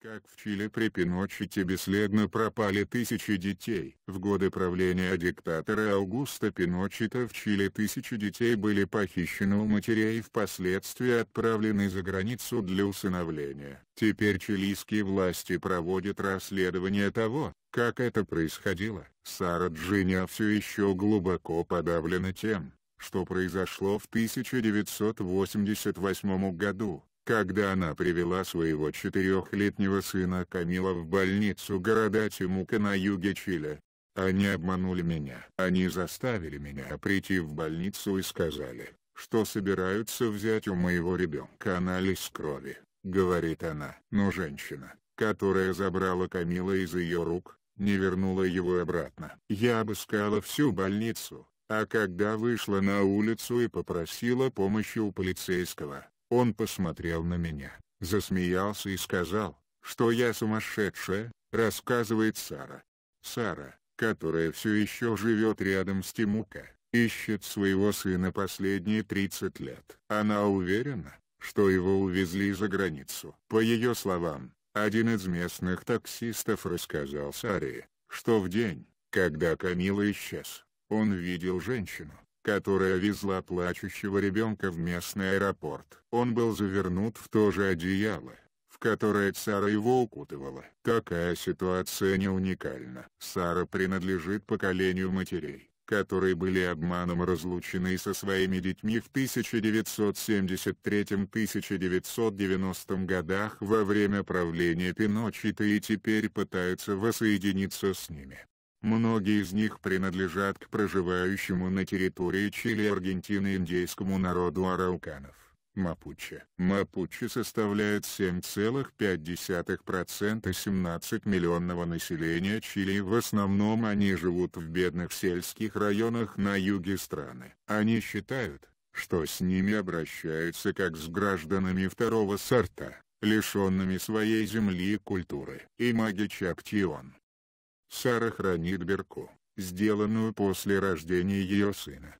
Как в Чили при Пиночете бесследно пропали тысячи детей. В годы правления диктатора Аугуста Пиночета в Чили тысячи детей были похищены у матерей и впоследствии отправлены за границу для усыновления. Теперь чилийские власти проводят расследование того, как это происходило. Сара Джиня все еще глубоко подавлена тем, что произошло в 1988 году когда она привела своего четырехлетнего сына Камила в больницу города Тимука на юге Чили. Они обманули меня. Они заставили меня прийти в больницу и сказали, что собираются взять у моего ребенка анализ крови, говорит она. Но женщина, которая забрала Камила из ее рук, не вернула его обратно. Я обыскала всю больницу, а когда вышла на улицу и попросила помощи у полицейского, он посмотрел на меня, засмеялся и сказал, что я сумасшедшая, рассказывает Сара. Сара, которая все еще живет рядом с Тимука, ищет своего сына последние 30 лет. Она уверена, что его увезли за границу. По ее словам, один из местных таксистов рассказал Саре, что в день, когда Камила исчез, он видел женщину, которая везла плачущего ребенка в местный аэропорт. Он был завернут в то же одеяло, в которое Сара его укутывала. Такая ситуация не уникальна. Сара принадлежит поколению матерей которые были обманом разлучены со своими детьми в 1973-1990 годах во время правления Пиночета и теперь пытаются воссоединиться с ними. Многие из них принадлежат к проживающему на территории Чили и Аргентины индейскому народу арауканов. Мапуче. Мапуче составляет 7,5% 17-миллионного населения Чили в основном они живут в бедных сельских районах на юге страны. Они считают, что с ними обращаются как с гражданами второго сорта, лишенными своей земли и культуры. И маги Чактион Сара хранит бирку, сделанную после рождения ее сына.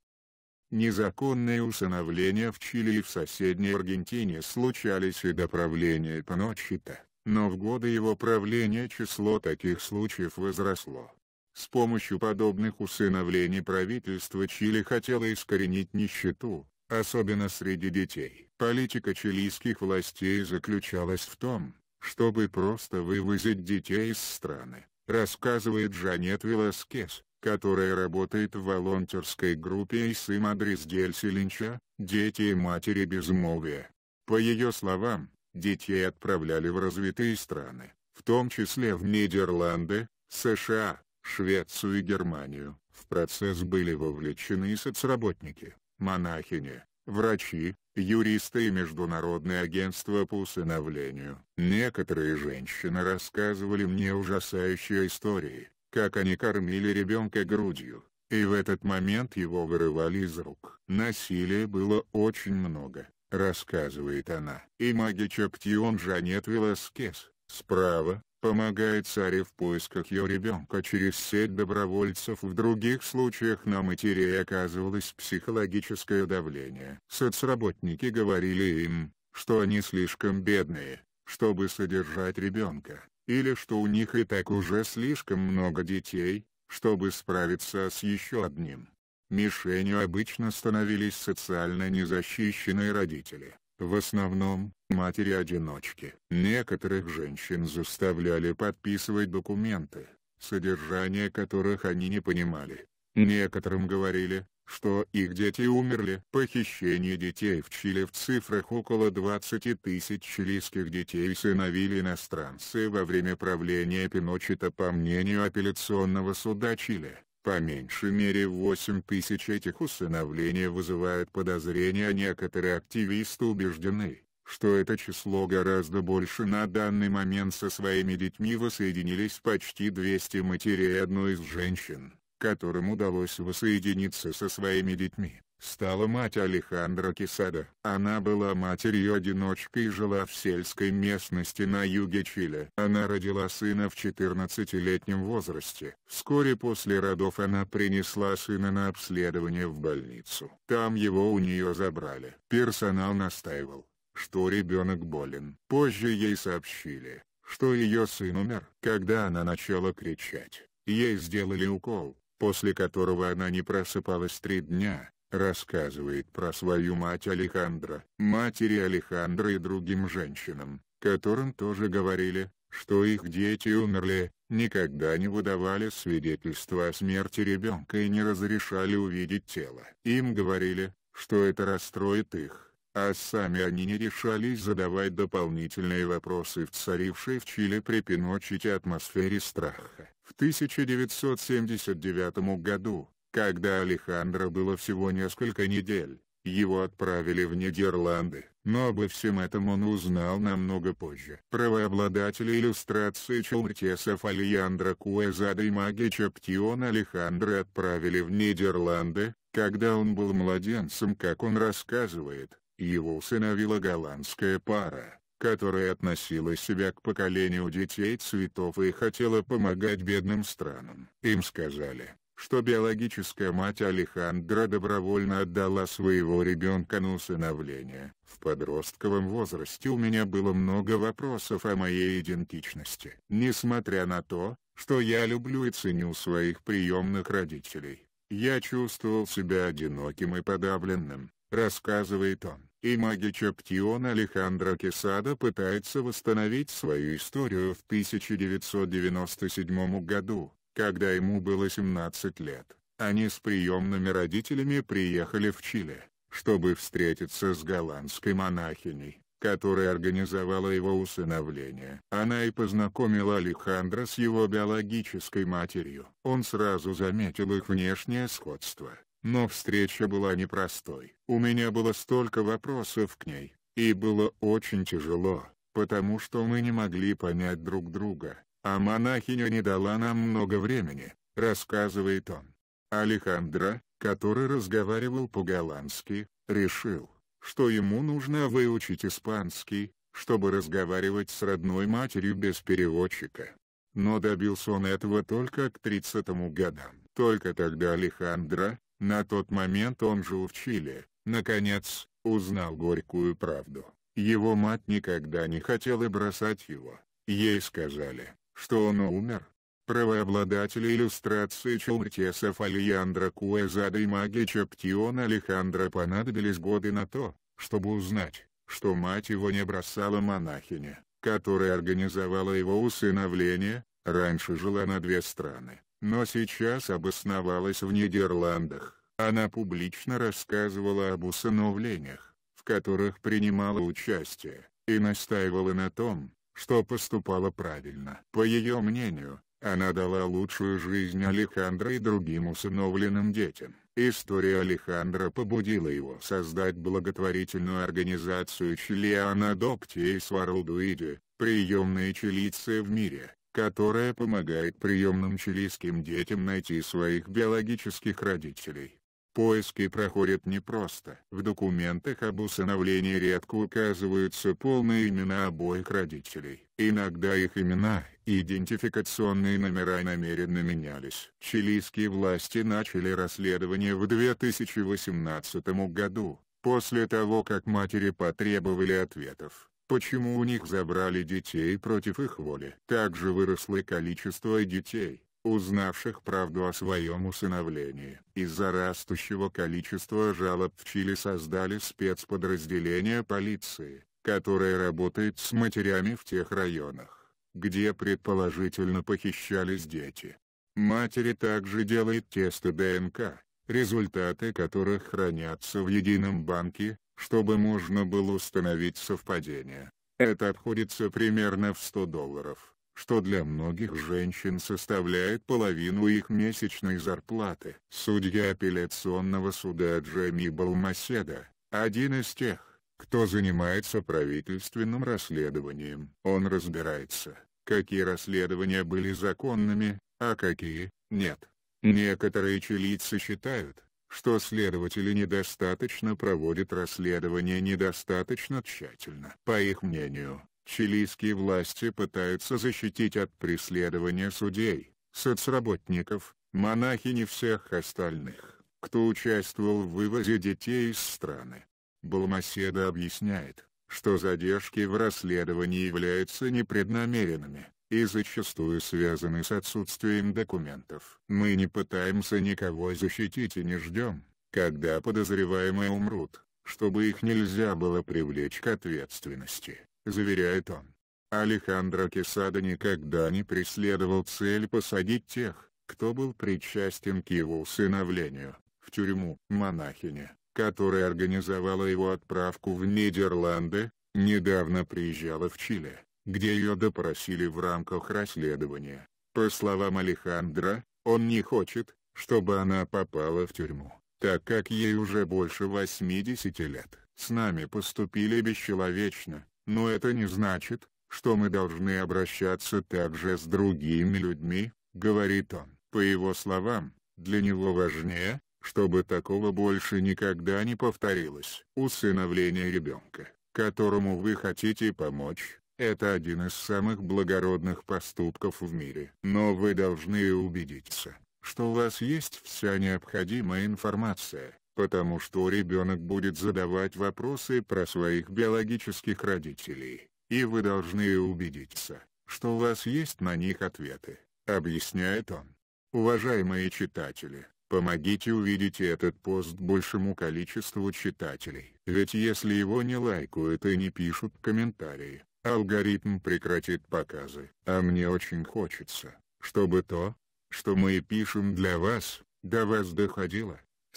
Незаконные усыновления в Чили и в соседней Аргентине случались и до правления Паночита, но в годы его правления число таких случаев возросло. С помощью подобных усыновлений правительство Чили хотело искоренить нищету, особенно среди детей. Политика чилийских властей заключалась в том, чтобы просто вывозить детей из страны рассказывает Жанет Веласкес, которая работает в волонтерской группе ИСИМ адрес Дельсилинча, «Дети и матери безмолвия». По ее словам, детей отправляли в развитые страны, в том числе в Нидерланды, США, Швецию и Германию. В процесс были вовлечены и соцработники, монахини, врачи, юристы и международное агентство по усыновлению. Некоторые женщины рассказывали мне ужасающие истории, как они кормили ребенка грудью, и в этот момент его вырывали из рук. Насилия было очень много, рассказывает она. И магичок Тион Жанет Веласкес. Справа, помогает царе в поисках ее ребенка через сеть добровольцев. В других случаях на матерей оказывалось психологическое давление. Соцработники говорили им, что они слишком бедные, чтобы содержать ребенка, или что у них и так уже слишком много детей, чтобы справиться с еще одним. Мишенью обычно становились социально незащищенные родители, в основном, матери-одиночки. Некоторых женщин заставляли подписывать документы, содержание которых они не понимали. Некоторым говорили, что их дети умерли. Похищение детей в Чили в цифрах около 20 тысяч чилийских детей сыновили иностранцы во время правления Пиночета по мнению апелляционного суда Чили. По меньшей мере 8 тысяч этих усыновлений вызывает подозрения а некоторые активисты убеждены, что это число гораздо больше на данный момент со своими детьми воссоединились почти 200 матерей одной из женщин, которым удалось воссоединиться со своими детьми стала мать Алехандро Кесада. Она была матерью-одиночкой и жила в сельской местности на юге Чили. Она родила сына в 14-летнем возрасте. Вскоре после родов она принесла сына на обследование в больницу. Там его у нее забрали. Персонал настаивал, что ребенок болен. Позже ей сообщили, что ее сын умер. Когда она начала кричать, ей сделали укол после которого она не просыпалась три дня, рассказывает про свою мать Алехандро, матери Алехандро и другим женщинам, которым тоже говорили, что их дети умерли, никогда не выдавали свидетельства о смерти ребенка и не разрешали увидеть тело. Им говорили, что это расстроит их, а сами они не решались задавать дополнительные вопросы в царившей в Чили при Пиночете атмосфере страха. В 1979 году когда Алехандро было всего несколько недель, его отправили в Нидерланды, но обо всем этом он узнал намного позже. Правообладатели иллюстрации Чауртесов Алеандро Куэзада и маги Чаптион Алехандро отправили в Нидерланды, когда он был младенцем, как он рассказывает, его усыновила голландская пара, которая относила себя к поколению детей цветов и хотела помогать бедным странам. Им сказали, что биологическая мать Алехандра добровольно отдала своего ребенка на усыновление. В подростковом возрасте у меня было много вопросов о моей идентичности. Несмотря на то, что я люблю и ценю своих приемных родителей, я чувствовал себя одиноким и подавленным, рассказывает он. И магичаптион Алехандро Кесада пытается восстановить свою историю в 1997 году, когда ему было 17 лет. Они с приемными родителями приехали в Чили, чтобы встретиться с голландской монахиней, которая организовала его усыновление. Она и познакомила Алехандро с его биологической матерью. Он сразу заметил их внешнее сходство. Но встреча была непростой. У меня было столько вопросов к ней, и было очень тяжело, потому что мы не могли понять друг друга. А монахиня не дала нам много времени, рассказывает он. Алехандро, который разговаривал по-голландски, решил, что ему нужно выучить испанский, чтобы разговаривать с родной матерью без переводчика. Но добился он этого только к 30 годам. Только тогда Алехандро, на тот момент он жил в Чили, наконец, узнал горькую правду. Его мать никогда не хотела бросать его. Ей сказали, что он умер. Правообладатели иллюстрации Чумртесов Алеандра Куэзада и маги Чаптион Алехандро понадобились годы на то, чтобы узнать, что мать его не бросала монахиня, которая организовала его усыновление, раньше жила на две страны, но сейчас обосновалась в Нидерландах. Она публично рассказывала об усыновлениях, в которых принимала участие, и настаивала на том, что поступала правильно. По ее мнению, она дала лучшую жизнь Алехандро и другим усыновленным детям. История Алехандро побудила его создать благотворительную организацию Чилиан Адопти и Сварудуиди, приемные чилийцы в мире, которая помогает приемным чилийским детям найти своих биологических родителей. Поиски проходят непросто. В документах об усыновлении редко указываются полные имена обоих родителей. Иногда их имена и идентификационные номера намеренно менялись. Чилийские власти начали расследование в 2018 году, после того как матери потребовали ответов почему у них забрали детей против их воли. Также выросло количество детей, узнавших правду о своем усыновлении. Из-за растущего количества жалоб в Чили создали спецподразделение полиции, которое работает с матерями в тех районах, где предположительно похищались дети. Матери также делают тесты ДНК, результаты которых хранятся в едином банке, чтобы можно было установить совпадение. Это обходится примерно в 100 долларов что для многих женщин составляет половину их месячной зарплаты. Судья апелляционного суда Джеми Балмаседа, один из тех, кто занимается правительственным расследованием. Он разбирается, какие расследования были законными, а какие – нет. Некоторые чилийцы считают, что следователи недостаточно проводят расследование недостаточно тщательно. По их мнению, Чилийские власти пытаются защитить от преследования судей, соцработников, монахинь всех остальных, кто участвовал в вывозе детей из страны. Балмаседа объясняет, что задержки в расследовании являются непреднамеренными и зачастую связаны с отсутствием документов. Мы не пытаемся никого защитить и не ждем, когда подозреваемые умрут, чтобы их нельзя было привлечь к ответственности заверяет он. Алехандро Кесада никогда не преследовал цель посадить тех, кто был причастен к его усыновлению, в тюрьму. Монахиня, которая организовала его отправку в Нидерланды, недавно приезжала в Чили, где ее допросили в рамках расследования. По словам Алехандра, он не хочет, чтобы она попала в тюрьму, так как ей уже больше 80 лет. С нами поступили бесчеловечно, но это не значит, что мы должны обращаться также с другими людьми, говорит он. По его словам, для него важнее, чтобы такого больше никогда не повторилось. Усыновление ребенка, которому вы хотите помочь, это один из самых благородных поступков в мире. Но вы должны убедиться, что у вас есть вся необходимая информация, потому что ребенок будет задавать вопросы про своих биологических родителей, и вы должны убедиться, что у вас есть на них ответы, объясняет он. Уважаемые читатели, помогите увидеть этот пост большему количеству читателей, ведь если его не лайкают и не пишут комментарии, алгоритм прекратит показы. А мне очень хочется, чтобы то, что мы пишем для вас, до вас доходило.